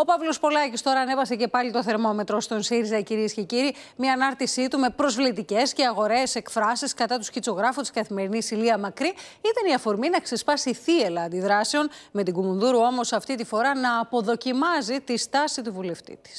Ο Παύλος Πολάκης τώρα ανέβασε και πάλι το θερμόμετρο στον ΣΥΡΙΖΑ, κυρίες και κύριοι. Μια ανάρτησή του με προσβλητικές και αγοραίε εκφράσεις κατά του σκητσογράφου της καθημερινής Ηλία Μακρύ ήταν η αφορμή να ξεσπάσει θύελα αντιδράσεων, με την Κουμουνδούρου όμως αυτή τη φορά να αποδοκιμάζει τη στάση του βουλευτή της.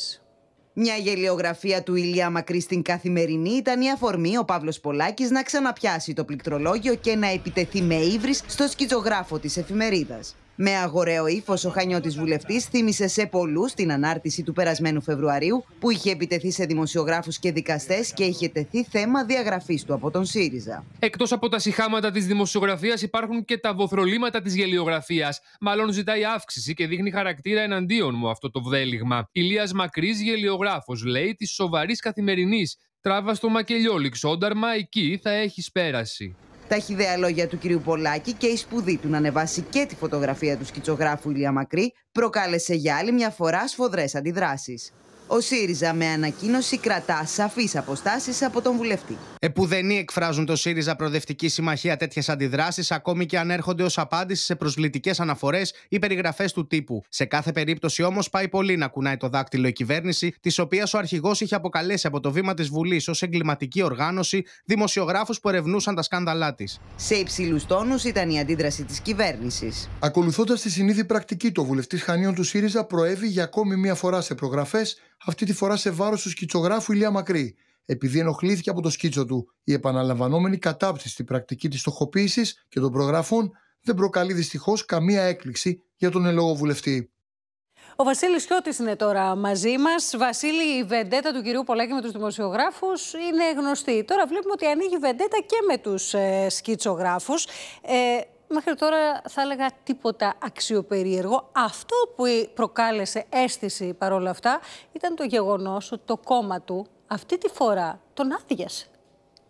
Μια γελιογραφία του Ηλία Μακρύ στην καθημερινή ήταν η αφορμή ο Παύλος Πολάκης να ξαναπιάσει το πληκτρολόγιο και να επιτεθεί με ύβρις στο σκητσογράφο της εφημερίδας. Με αγοραίο ύφος, ο Χανιώτης Βουλευτής θύμισε σε πολλούς την ανάρτηση του περασμένου Φεβρουαρίου που είχε επιτεθεί σε δημοσιογράφους και δικαστές και είχε τεθεί θέμα διαγραφής του από τον ΣΥΡΙΖΑ. Εκτός από τα συχάματα της δημοσιογραφίας, υπάρχουν και τα βοθρολήματα της γελιογραφίας. Μάλλον ζητάει αύξηση και δείχνει χαρακτήρα εναντίον μου αυτό το βδέλιγμα. Ηλίας Μακρύς, γελιογράφος, λέει της σοβαρής καθημερινής. Τράβα στο μακελιό, λιξόνταρμα, εκεί θα έχεις πέραση. Τα χιδέα λόγια του κυρίου Πολάκη και η σπουδή του να ανεβάσει και τη φωτογραφία του σκητσογράφου Ηλία Μακρύ προκάλεσε για άλλη μια φορά σφοδρές αντιδράσεις ο ΣΥΡΙΖΑ με ανακοίνωση κρατά σαφείς αποστάσεις από τον βουλευτή. Επουδενή εκφράζουν το ΣΥΡΙΖΑ Προοδευτική Συμμαχία τέτοιες αντιδράσεις, ακόμη και αν έρχονται ως απάντηση σε προσβλητικές αναφορές ή περιγραφές του τύπου. Σε κάθε περίπτωση όμως, πάει πολύ να κουνάει το δάκτυλο η κυβέρνηση, της οποίας ο αρχηγός είχε αποκαλέσει από το βήμα της Βουλής ως εγκληματική οργάνωση δημοσιογράφους που ερευνούσαν τα σκάνδαλά της. Σε υψηλούς τόνους ήταν η αντίδραση της κυβέρνησης. Ακολουθώντας τη συνήθη πρακτική, το βουλευτής Χανίων του ΣΥΡΙΖΑ προέβη για ακόμη μία φορά σε προγραφές αυτή τη φορά σε βάρος του σκητσογράφου Ηλία Μακρύ, επειδή ενοχλήθηκε από το σκίτσο του. Η επαναλαμβανόμενη κατάπτυστη πρακτική της στοχοποίησης και των προγραφών δεν προκαλεί δυστυχώς καμία έκπληξη για τον ελόγο βουλευτή. Ο Βασίλης Χιώτης είναι τώρα μαζί μας. Βασίλη, η βεντέτα του κυρίου Πολάκη με τους δημοσιογράφους είναι γνωστή. Τώρα βλέπουμε ότι ανοίγει βεντέτα και με τους ε, σκητσογράφους. Ε, μέχρι τώρα θα έλεγα τίποτα αξιοπερίεργο. Αυτό που προκάλεσε αίσθηση παρόλα αυτά ήταν το γεγονός ότι το κόμμα του αυτή τη φορά τον άδειασε.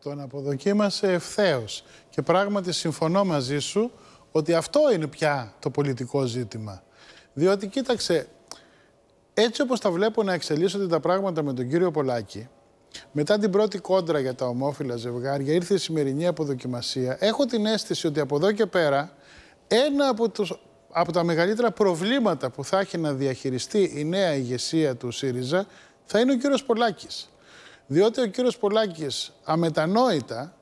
Τον αποδοκίμασε ευθέως. Και πράγματι συμφωνώ μαζί σου ότι αυτό είναι πια το πολιτικό ζήτημα. Διότι κοίταξε, έτσι όπως τα βλέπω να εξελίσσονται τα πράγματα με τον κύριο Πολάκη, μετά την πρώτη κόντρα για τα ομόφυλα ζευγάρια ήρθε η σημερινή αποδοκιμασία. Έχω την αίσθηση ότι από εδώ και πέρα ένα από, τους, από τα μεγαλύτερα προβλήματα που θα έχει να διαχειριστεί η νέα ηγεσία του ΣΥΡΙΖΑ θα είναι ο κύριος Πολάκης. Διότι ο κύριος Πολάκης αμετανόητα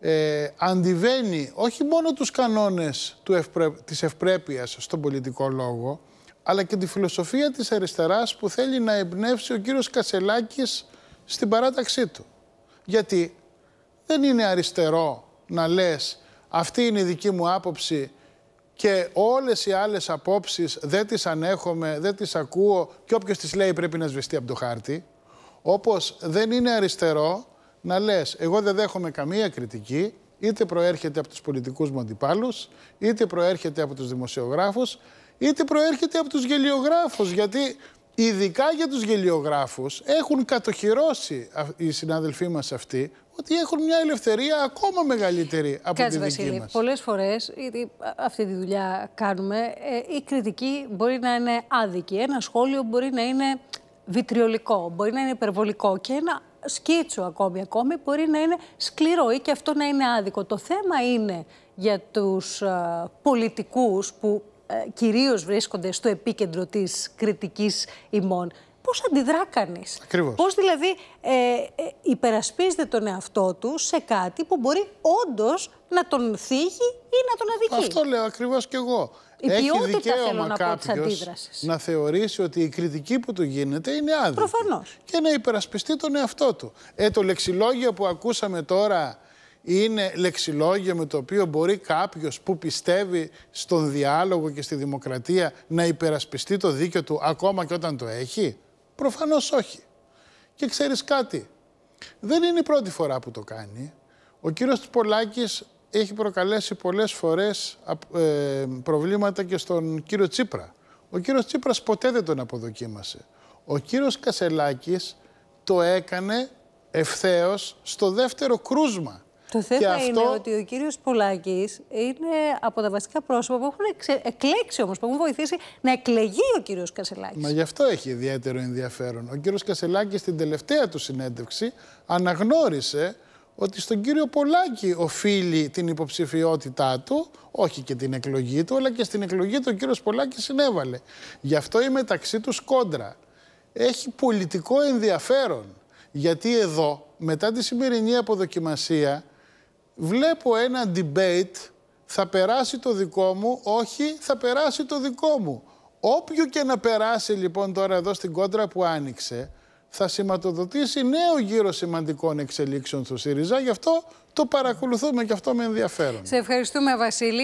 ε, αντιβαίνει όχι μόνο τους κανόνες του ευπρε... της ευπρέπειας στον πολιτικό λόγο, αλλά και τη φιλοσοφία της αριστεράς που θέλει να εμπνεύσει ο κύριος Κασελάκης στην παράταξή του. Γιατί δεν είναι αριστερό να λες αυτή είναι η δική μου άποψη και όλες οι άλλες απόψεις δεν τις ανέχομαι, δεν τις ακούω και όποιος τις λέει πρέπει να σβηστεί από το χάρτη. Όπως δεν είναι αριστερό να λες εγώ δεν δέχομαι καμία κριτική, είτε προέρχεται από τους πολιτικούς μου αντιπάλους, είτε προέρχεται από τους δημοσιογράφους, είτε προέρχεται από τους γελιογράφους, γιατί Ειδικά για τους γελιογράφους έχουν κατοχυρώσει οι συνάδελφοί μας αυτοί ότι έχουν μια ελευθερία ακόμα μεγαλύτερη από Κάτσε, τη δική Βασίλη, μας. Πολλές φορές, αυτή τη δουλειά κάνουμε, ε, η κριτική μπορεί να είναι άδικη. Ένα σχόλιο μπορεί να είναι βιτριολικό, μπορεί να είναι υπερβολικό και ένα σκίτσο ακόμη, ακόμη μπορεί να είναι σκληρό ή και αυτό να είναι άδικο. Το θέμα είναι για τους α, ε, πολιτικούς που ε, κυρίως βρίσκονται στο επίκεντρο της κριτικής ημών. Πώς αντιδρά κανείς. Πώς δηλαδή ε, ε, υπερασπίζεται τον εαυτό του σε κάτι που μπορεί όντως να τον θίγει ή να τον αδικεί. Αυτό λέω ακριβώς κι εγώ. Η Έχει ποιότητα θέλω να πω να θεωρήσει ότι η κριτική που του γίνεται είναι άδικη. Προφανώς. Και να υπερασπιστεί τον εαυτό του. Ε, το λεξιλόγιο που ακούσαμε τώρα είναι λεξιλόγιο με το οποίο μπορεί κάποιος που πιστεύει στον διάλογο και στη δημοκρατία να υπερασπιστεί το δίκαιο του ακόμα και όταν το έχει. Προφανώς όχι. Και ξέρεις κάτι, δεν είναι η πρώτη φορά που το κάνει. Ο κύριος Πολάκης έχει προκαλέσει πολλές φορές ε, προβλήματα και στον κύριο Τσίπρα. Ο κύριος Τσίπρας ποτέ δεν τον αποδοκίμασε. Ο κύριος Κασελάκης το έκανε ευθέως στο δεύτερο κρούσμα το θέμα είναι ότι ο κύριος Πολάκης είναι από τα βασικά πρόσωπα που έχουν εκλέξει όμως, που έχουν βοηθήσει να εκλεγεί ο κύριος Κασελάκης. Μα γι' αυτό έχει ιδιαίτερο ενδιαφέρον. Ο κύριος Κασελάκης στην τελευταία του συνέντευξη αναγνώρισε ότι στον κύριο Πολάκη οφείλει την υποψηφιότητά του, όχι και την εκλογή του, αλλά και στην εκλογή του ο κύριος Πολάκης συνέβαλε. Γι' αυτό η μεταξύ τους κόντρα. Έχει πολιτικό ενδιαφέρον, γιατί εδώ μετά τη σημερινή αποδοκιμασία βλέπω ένα debate, θα περάσει το δικό μου, όχι, θα περάσει το δικό μου. Όποιο και να περάσει λοιπόν τώρα εδώ στην κόντρα που άνοιξε, θα σηματοδοτήσει νέο γύρο σημαντικών εξελίξεων στο ΣΥΡΙΖΑ. Γι' αυτό το παρακολουθούμε και αυτό με ενδιαφέρον. Σε ευχαριστούμε Βασίλη.